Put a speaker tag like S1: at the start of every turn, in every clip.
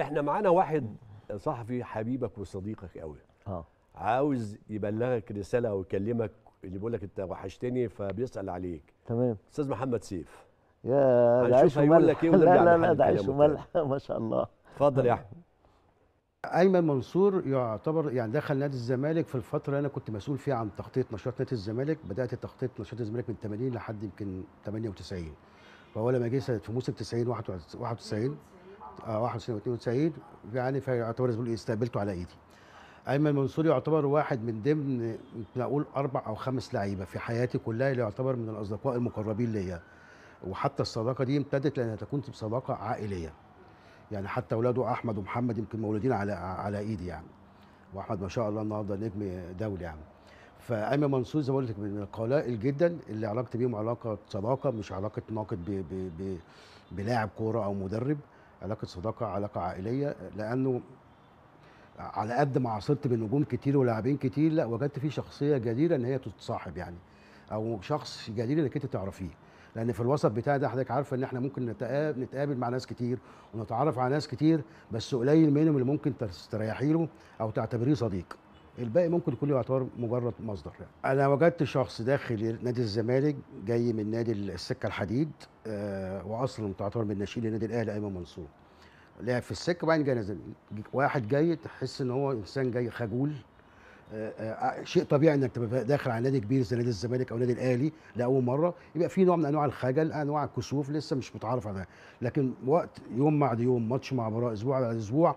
S1: احنا معانا واحد صحفي حبيبك وصديقك قوي اه عاوز يبلغك رساله او يكلمك اللي بيقول لك انت وحشتني فبيسال عليك تمام استاذ محمد سيف يا ده عيش وملح إيه لا لا لا ده عيش وملح ما شاء الله اتفضل يا احمد
S2: ايمن منصور يعتبر يعني دخل نادي الزمالك في الفتره اللي انا كنت مسؤول فيها عن تخطيط نشاط نادي الزمالك بدات تخطيط نشاط الزمالك من 80 لحد يمكن 98 فهو لما جه في موسم 90 91 91 سعيد يعني فيعتبر زميلي إيه، استقبلته على ايدي ايمن منصور يعتبر واحد من ضمن ممكن اقول اربع او خمس لعيبه في حياتي كلها اللي يعتبر من الاصدقاء المقربين ليا وحتى الصداقه دي امتدت لانها تكون بصداقه عائليه يعني حتى اولاده احمد ومحمد يمكن مولودين على على ايدي يعني واحمد ما شاء الله النهارده نجم دولي يعني فايمن منصور زي ما قلت لك من القلائل جدا اللي علاقتي بيهم علاقه صداقه مش علاقه ناقد بلاعب كوره او مدرب علاقه صداقه علاقه عائليه لانه على قد ما عاصرت بنجوم كتير ولاعبين كتير لا وجدت فيه شخصيه جديره ان هي تتصاحب يعني او شخص جدير انك انت تعرفيه لان في الوسط بتاعي ده حضرتك عارفه ان احنا ممكن نتقابل نتقابل مع ناس كتير ونتعرف على ناس كتير بس قليل منهم اللي ممكن تستريحي له او تعتبريه صديق الباقي ممكن يكون يعتبر مجرد مصدر يعني. انا وجدت شخص داخل نادي الزمالك جاي من نادي السكه الحديد آه واصلا تعتبر من ناشئين نادي الاهلي ايمن منصور لعب في السكه وبعدين جاي نزل واحد جاي تحس ان هو انسان جاي خجول آه آه شيء طبيعي انك تبقى داخل على نادي كبير زي نادي الزمالك او نادي الاهلي لاول مره يبقى في نوع من انواع الخجل انواع الكسوف لسه مش متعرف عليها لكن وقت يوم بعد يوم ماتش مع براء اسبوع بعد اسبوع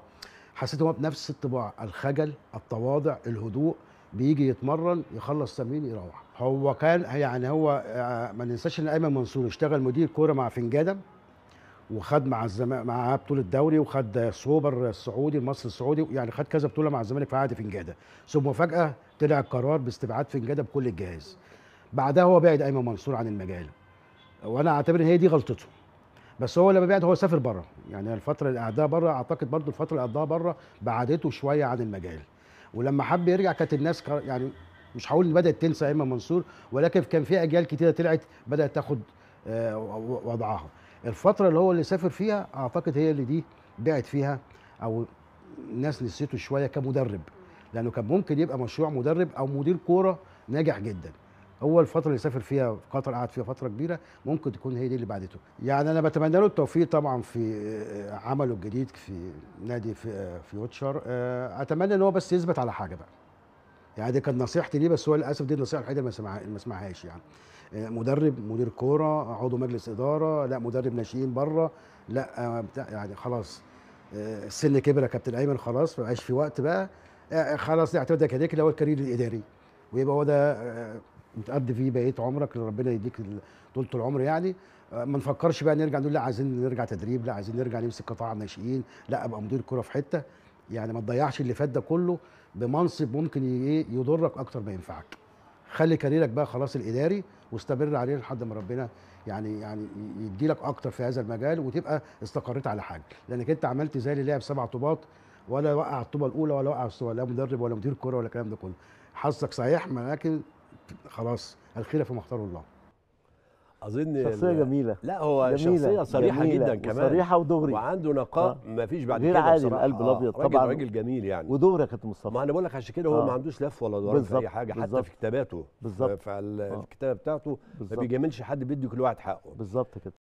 S2: حسيت هو بنفس الطباع الخجل التواضع الهدوء بيجي يتمرن يخلص تمرين يروح هو كان يعني هو آه، ما ننساش ان ايمن منصور اشتغل مدير كوره مع فنجادم وخد مع الزمالك معاه بطوله دوري وخد سوبر السعودي المصري السعودي يعني خد كذا بطوله مع الزمالك في عهد فنجاده ثم فجاه طلع القرار باستبعاد فنجاده بكل الجهاز بعدها هو بعد ايمن منصور عن المجال وانا اعتبر ان هي دي غلطته بس هو لما بعد هو سافر بره يعني الفتره اللي قعدها بره اعتقد برضو الفتره اللي قعدها بره بعدته شويه عن المجال ولما حب يرجع كانت الناس يعني مش هقول ان بدات تنسى ايمن منصور ولكن كان في اجيال كتيره طلعت بدات تاخد آه، وضعها الفتره اللي هو اللي سافر فيها اعتقد هي اللي دي بعت فيها او الناس نسيته شويه كمدرب لانه كان ممكن يبقى مشروع مدرب او مدير كوره ناجح جدا هو الفتره اللي سافر فيها في قطر قعد فيها فتره كبيره ممكن تكون هي دي اللي بعدته يعني انا بتمنى له التوفيق طبعا في آه، عمله الجديد في نادي في آه، فيوتشر آه، اتمنى ان هو بس يثبت على حاجه بقى يعني دي كانت نصيحتي ليه بس هو للاسف دي النصيحه الوحيده اللي ما سمعهاش يعني مدرب مدير كوره عضو مجلس اداره لا مدرب ناشئين بره لا يعني خلاص السن كبر يا كابتن ايمن خلاص ما بقاش في وقت بقى خلاص اعتمد كذلك اللي هو الكارير الاداري ويبقى هو ده تقضي فيه بقيه عمرك اللي ربنا يديك طول العمر يعني آه، ما نفكرش بقى نرجع نقول لا عايزين نرجع تدريب لا عايزين نرجع نمسك قطاع ناشئين لا ابقى مدير كره في حته يعني ما تضيعش اللي فات ده كله بمنصب ممكن ايه يضرك اكتر ما ينفعك خلي كاريرك بقى خلاص الاداري واستمر عليه لحد ما ربنا يعني يعني يدي لك اكتر في هذا المجال وتبقى استقريت على حاجه لانك انت عملت زي اللي لعب سبع طوبات ولا وقع الطوبه الاولى ولا وقع لا مدرب ولا مدير كره ولا الكلام ده كله حظك صحيح لكن خلاص الخيره فيما الله
S1: اظن شخصيه جميله لا هو جميلة شخصيه صريحه جميلة جدا كمان صريحه ودغري وعنده نقاء اه. ما فيش بعد غير كده عادي القلب الابيض اه، طبعا راجل راجل جميل يعني ودغري يا كابتن مصطفى ما انا بقول لك عشان كده هو آه. ما عندوش لف ولا ضرب في اي حاجه بالزبط. حتى في كتاباته بالظبط في اه. الكتابه بتاعته ما بيجاملش حد بيدي كل واحد حقه بالظبط كده